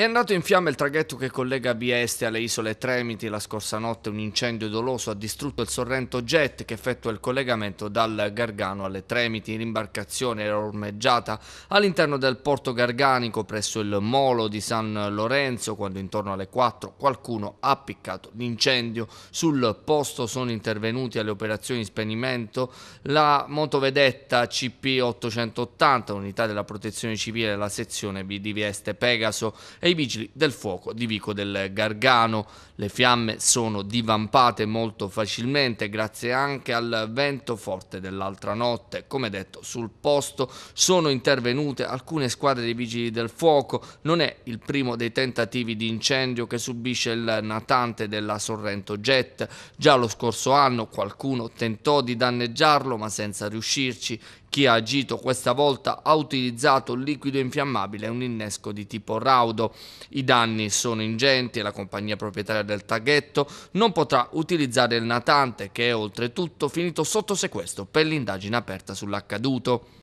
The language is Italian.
È andato in fiamme il traghetto che collega Bieste alle isole Tremiti. La scorsa notte un incendio doloso ha distrutto il Sorrento Jet che effettua il collegamento dal Gargano alle Tremiti. L'imbarcazione era ormeggiata all'interno del porto garganico presso il molo di San Lorenzo quando intorno alle 4 qualcuno ha appiccato l'incendio. Sul posto sono intervenuti alle operazioni di spegnimento la motovedetta CP 880, unità della protezione civile, la sezione B di Vieste Pegaso e ai vigili del fuoco di Vico del Gargano. Le fiamme sono divampate molto facilmente grazie anche al vento forte dell'altra notte. Come detto, sul posto sono intervenute alcune squadre dei vigili del fuoco. Non è il primo dei tentativi di incendio che subisce il natante della Sorrento Jet. Già lo scorso anno qualcuno tentò di danneggiarlo ma senza riuscirci. Chi ha agito questa volta ha utilizzato liquido infiammabile e un innesco di tipo raudo. I danni sono ingenti e la compagnia proprietaria del taghetto non potrà utilizzare il natante che è oltretutto finito sotto sequestro per l'indagine aperta sull'accaduto.